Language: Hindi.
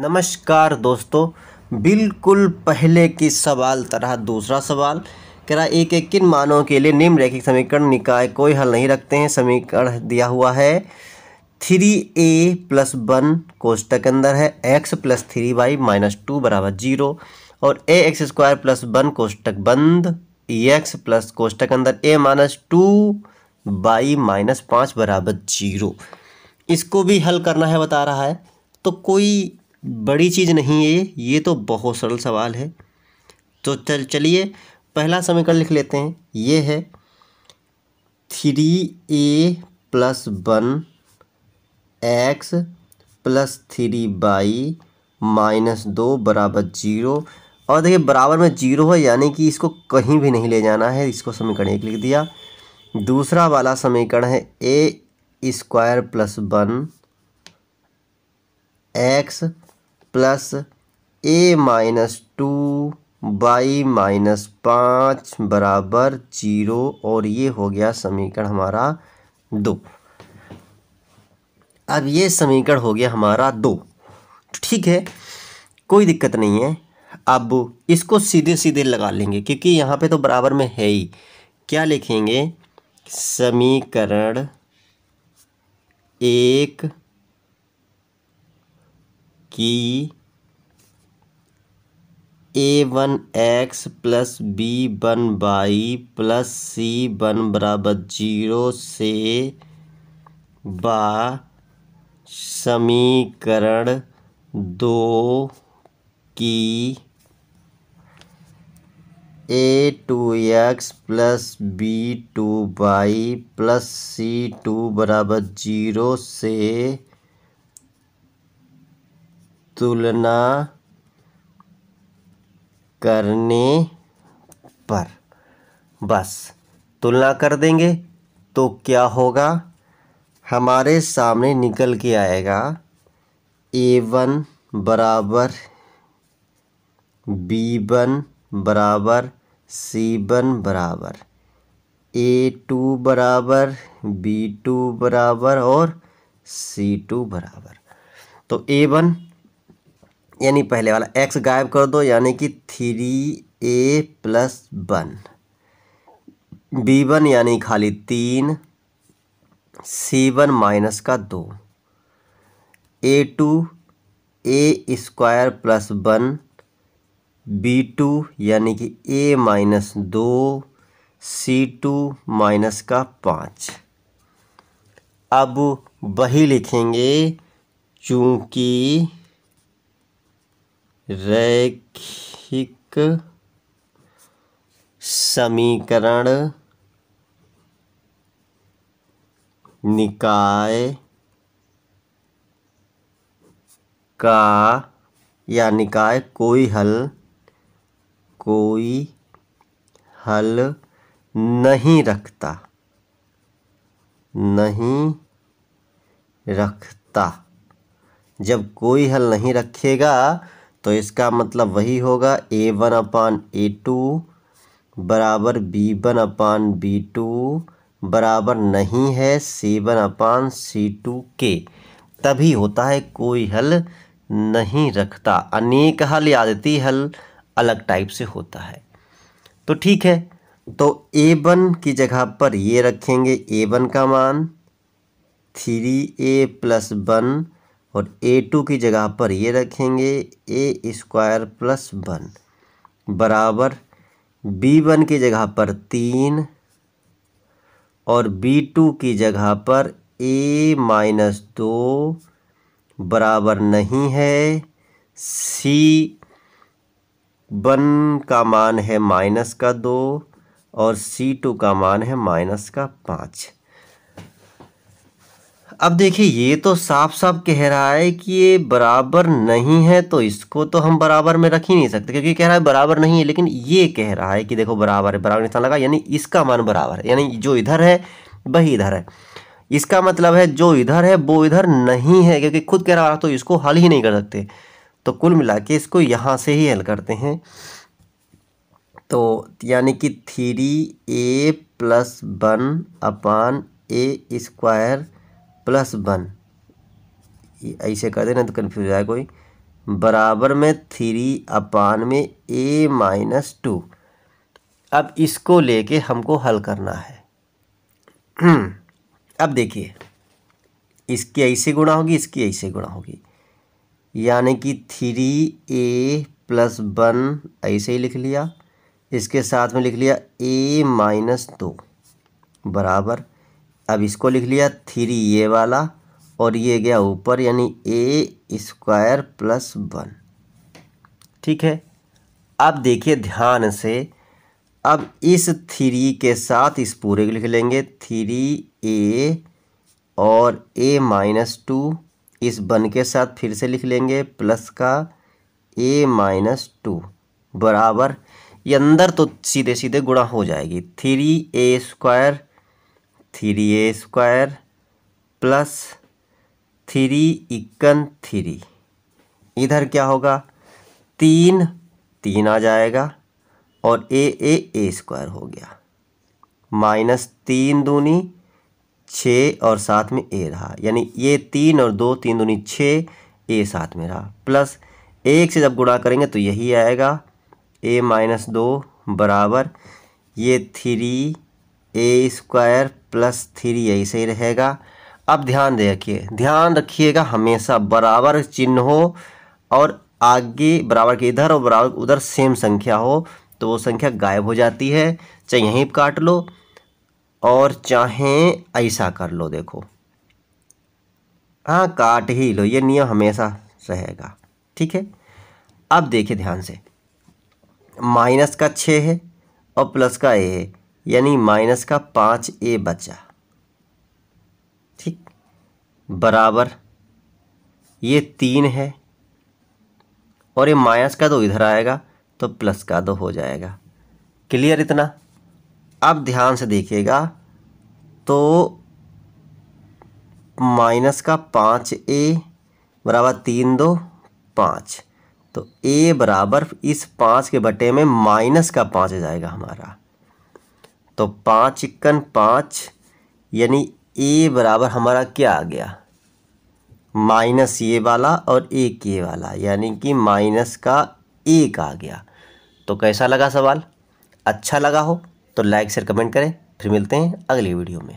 नमस्कार दोस्तों बिल्कुल पहले की सवाल तरह दूसरा सवाल कह रहा एक एक किन मानों के लिए निम्न रैखिक समीकरण निकाय कोई हल नहीं रखते हैं समीकरण दिया हुआ है थ्री ए प्लस वन कोष्टक अंदर है X plus three Y minus two बराबर जीरो और A X square plus one कोष्टक बंद एक्स प्लस कोष्टक अंदर A minus two Y minus पाँच बराबर जीरो इसको भी हल करना है बता रहा है तो कोई बड़ी चीज़ नहीं है ये ये तो बहुत सरल सवाल है तो चल चलिए पहला समीकरण लिख लेते हैं ये है three A plus one X plus three Y minus दो बराबर जीरो और देखिए बराबर में जीरो है यानी कि इसको कहीं भी नहीं ले जाना है इसको समीकरण एक लिख दिया दूसरा वाला समीकरण है A square plus one X plus A minus two Y minus पाँच बराबर जीरो और ये हो गया समीकरण हमारा दो अब ये समीकरण हो गया हमारा दो ठीक है कोई दिक्कत नहीं है अब इसको सीधे सीधे लगा लेंगे क्योंकि यहाँ पे तो बराबर में है ही क्या लिखेंगे समीकरण एक कि A one X plus B one Y plus C one बराबर जीरो से बा समीकरण दो की A two X plus B two Y plus C two बराबर जीरो से तुलना करने पर बस तुलना कर देंगे तो क्या होगा हमारे सामने निकल के आएगा ए वन बराबर बी वन बराबर सी वन बराबर ए टू बराबर बी टू बराबर और सी टू बराबर तो ए वन यानी पहले वाला एक्स गायब कर दो यानी कि three A plus one B one यानी खाली तीन सी वन माइनस का दो A two A square plus one B two यानी कि ए माइनस दो सी टू माइनस का पाँच अब वही लिखेंगे चूँकि रैखिक समीकरण निकाय का या निकाय कोई हल कोई हल नहीं रखता नहीं रखता जब कोई हल नहीं रखेगा तो इसका मतलब वही होगा A one upon A two बराबर B one upon B two बराबर नहीं है सी वन अपान सी टू के तभी होता है कोई हल नहीं रखता अनेक हल आदती हल अलग टाइप से होता है तो ठीक है तो ए वन की जगह पर ये रखेंगे ए वन का मान थ्री ए प्लस वन और ए टू की जगह पर ये रखेंगे ए स्क्वायर प्लस वन बराबर बी वन की जगह पर तीन और बी टू की जगह पर ए माइनस दो बराबर नहीं है सी वन का मान है माइनस का दो और सी टू का मान है माइनस का पाँच अब देखिए ये तो साफ साफ कह रहा है कि ये बराबर नहीं है तो इसको तो हम बराबर में रख ही नहीं सकते क्योंकि कह रहा है बराबर नहीं है लेकिन ये कह रहा है कि देखो बराबर है बराबर निशान लगा यानी इसका मान बराबर है यानी जो इधर है वही इधर है इसका मतलब है जो इधर है वो इधर नहीं है क्योंकि खुद कह रहा है तो इसको हल ही नहीं कर सकते तो कुल मिला के इसको यहाँ से ही हल करते हैं तो यानी कि three A plus one upon A square plus one ऐसे कर देना तो कन्फ्यूज आए कोई बराबर में थ्री अपान में ए माइनस टू अब इसको लेके हमको हल करना है अब देखिए इसकी ऐसे गुणा होगी इसकी ऐसे गुणा होगी यानी कि थ्री ए प्लस वन ऐसे ही लिख लिया इसके साथ में लिख लिया ए माइनस दो बराबर अब इसको लिख लिया थ्री ये वाला और ये गया ऊपर यानी ए स्क्वायर प्लस वन ठीक है अब देखिए ध्यान से अब इस थ्री के साथ इस पूरे को लिख लेंगे थ्री ए और ए माइनस टू इस वन के साथ फिर से लिख लेंगे प्लस का ए माइनस टू बराबर ये अंदर तो सीधे सीधे गुणा हो जाएगी three A square three A square plus three इक्कन थ्री इधर क्या होगा तीन तीन आ जाएगा और ए ए ए स्क्वायर हो गया माइनस तीन दूनी छः और साथ में ए रहा यानी ये तीन और दो तीन दूनी छः ए साथ में रहा प्लस एक से जब गुणा करेंगे तो यही आएगा ए माइनस दो बराबर ये three A square plus three यही सही रहेगा अब ध्यान देखिए ध्यान रखिएगा हमेशा बराबर चिन्ह हो और आगे बराबर के इधर और बराबर उधर सेम संख्या हो तो वो संख्या गायब हो जाती है चाहे यहीं काट लो और चाहे ऐसा कर लो देखो हाँ काट ही लो ये नियम हमेशा रहेगा ठीक है अब देखिए ध्यान से माइनस का छः है और प्लस का ए है यानी माइनस का पाँच ए बचा ठीक बराबर ये तीन है और ये माइनस का दो तो इधर आएगा तो प्लस का दो तो हो जाएगा क्लियर इतना अब ध्यान से देखिएगा तो माइनस का पाँच ए बराबर तीन दो पाँच तो ए बराबर इस पाँच के बटे में माइनस का पाँच जाएगा हमारा तो पाँच इक्कन पाँच यानी ए बराबर हमारा क्या आ गया माइनस ये वाला और एक ये वाला यानी कि माइनस का एक आ गया तो कैसा लगा सवाल अच्छा लगा हो तो लाइक शेयर कमेंट करें फिर मिलते हैं अगली वीडियो में